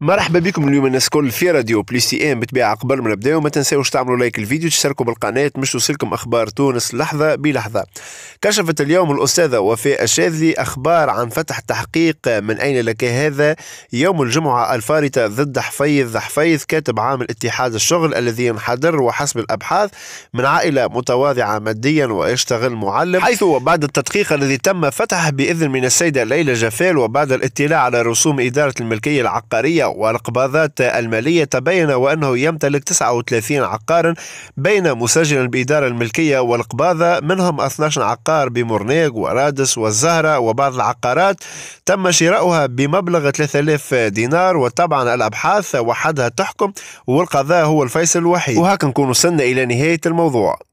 مرحبا بكم اليوم الناس الكل في راديو بليس تي ام بتبيع قبل ما نبداو ما تنساوش تعملوا لايك الفيديو تشتركوا بالقناه باش توصلكم اخبار تونس لحظه بلحظه كشفت اليوم الاستاذه وفاء الشاذلي اخبار عن فتح تحقيق من اين لك هذا يوم الجمعه الفارطه ضد حفيظ حفيظ كاتب عام الاتحاد الشغل الذي ينحدر وحسب الابحاث من عائله متواضعه ماديا ويشتغل معلم حيث وبعد التدقيق الذي تم فتحه باذن من السيده ليلى جفال وبعد الاطلاع على رسوم اداره الملكيه العقاريه والقباضات المالية تبين وأنه يمتلك 39 عقارا بين مسجلا بإدارة الملكية والقباضة منهم 12 عقار بمورنيق ورادس والزهرة وبعض العقارات تم شراؤها بمبلغ 3000 دينار وطبعا الأبحاث وحدها تحكم والقضاء هو الفيصل الوحيد وهكا نكون وصلنا إلى نهاية الموضوع